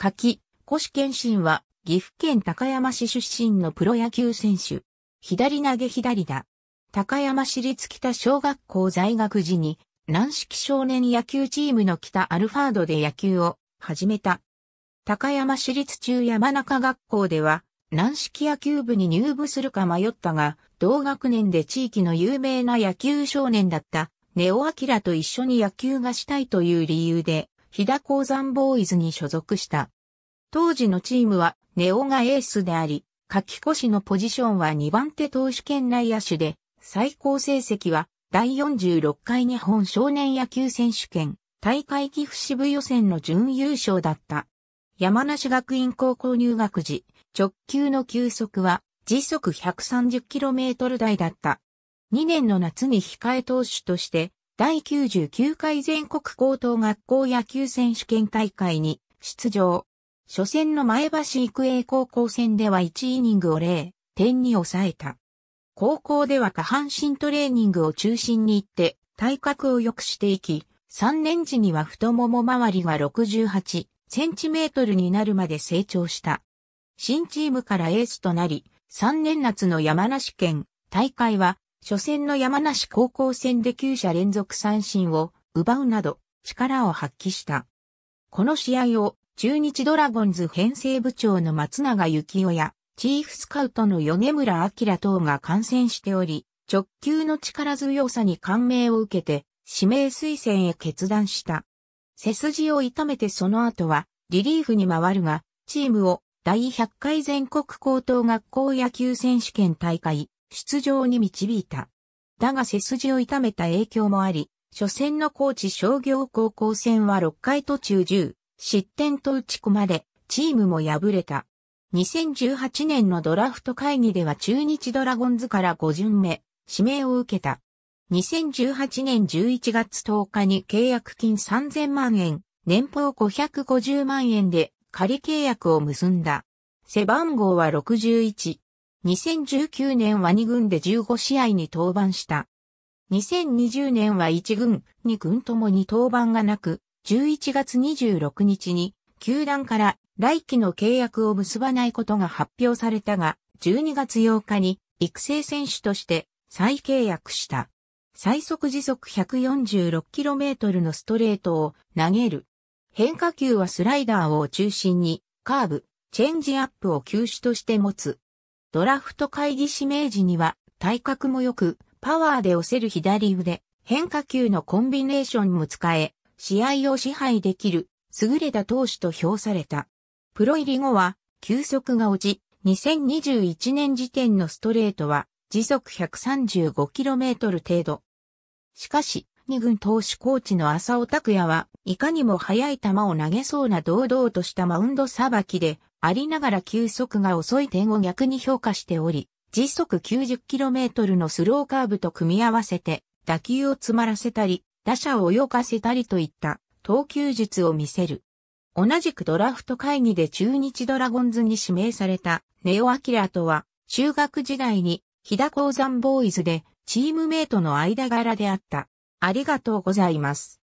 柿、越健信は、岐阜県高山市出身のプロ野球選手。左投げ左だ。高山市立北小学校在学時に、軟式少年野球チームの北アルファードで野球を始めた。高山市立中山中学校では、軟式野球部に入部するか迷ったが、同学年で地域の有名な野球少年だった、ネオ・アキラと一緒に野球がしたいという理由で、飛騨鉱山ボーイズに所属した。当時のチームはネオがエースであり、書き越しのポジションは2番手投手兼内野手で、最高成績は第46回日本少年野球選手権大会岐阜支部予選の準優勝だった。山梨学院高校入学時、直球の球速は時速 130km 台だった。2年の夏に控え投手として、第99回全国高等学校野球選手権大会に出場。初戦の前橋育英高校戦では1イニングを0点に抑えた。高校では下半身トレーニングを中心に行って、体格を良くしていき、3年時には太もも周りが68センチメートルになるまで成長した。新チームからエースとなり、3年夏の山梨県大会は、初戦の山梨高校戦で9者連続三振を奪うなど力を発揮した。この試合を中日ドラゴンズ編成部長の松永幸雄や、チーフスカウトの米村明等が感染しており、直球の力強さに感銘を受けて、指名推薦へ決断した。背筋を痛めてその後は、リリーフに回るが、チームを第100回全国高等学校野球選手権大会、出場に導いた。だが背筋を痛めた影響もあり、初戦の高知商業高校戦は6回途中10、失点と打ち込まれ、チームも敗れた。2018年のドラフト会議では中日ドラゴンズから5巡目、指名を受けた。2018年11月10日に契約金3000万円、年俸550万円で仮契約を結んだ。背番号は61。2019年は2軍で15試合に登板した。2020年は1軍、2軍ともに登板がなく、11月26日に球団から来季の契約を結ばないことが発表されたが、12月8日に育成選手として再契約した。最速時速 146km のストレートを投げる。変化球はスライダーを中心に、カーブ、チェンジアップを球種として持つ。ドラフト会議指名時には、体格も良く、パワーで押せる左腕、変化球のコンビネーションも使え、試合を支配できる優れた投手と評された。プロ入り後は球速が落ち、2021年時点のストレートは時速 135km 程度。しかし、二軍投手コーチの浅尾拓也はいかにも速い球を投げそうな堂々としたマウンドさばきでありながら球速が遅い点を逆に評価しており、時速 90km のスローカーブと組み合わせて打球を詰まらせたり、打者を泳がせたりといった投球術を見せる。同じくドラフト会議で中日ドラゴンズに指名されたネオ・アキラとは中学時代に日田鉱山ボーイズでチームメイトの間柄であった。ありがとうございます。